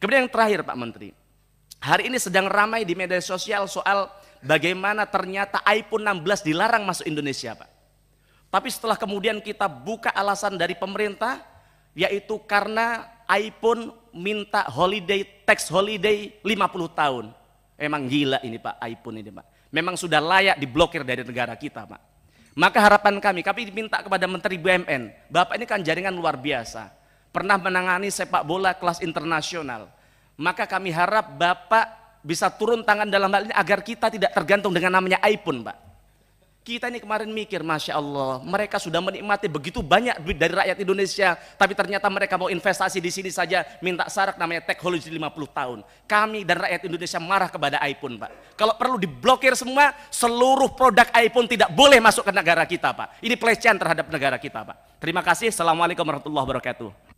Kemudian yang terakhir Pak Menteri, hari ini sedang ramai di media sosial soal bagaimana ternyata iPhone 16 dilarang masuk Indonesia Pak. Tapi setelah kemudian kita buka alasan dari pemerintah, yaitu karena iPhone minta holiday, tax holiday 50 tahun. Emang gila ini Pak iPhone ini Pak. Memang sudah layak diblokir dari negara kita Pak. Maka harapan kami, kami diminta kepada Menteri BUMN, Bapak ini kan jaringan luar biasa pernah menangani sepak bola kelas internasional. Maka kami harap Bapak bisa turun tangan dalam hal ini agar kita tidak tergantung dengan namanya iPhone, Pak. Kita ini kemarin mikir, Masya Allah, mereka sudah menikmati begitu banyak duit dari rakyat Indonesia, tapi ternyata mereka mau investasi di sini saja, minta sarak namanya teknologi 50 tahun. Kami dan rakyat Indonesia marah kepada iPhone, Pak. Kalau perlu diblokir semua, seluruh produk iPhone tidak boleh masuk ke negara kita, Pak. Ini pelecehan terhadap negara kita, Pak. Terima kasih. Assalamualaikum warahmatullahi wabarakatuh.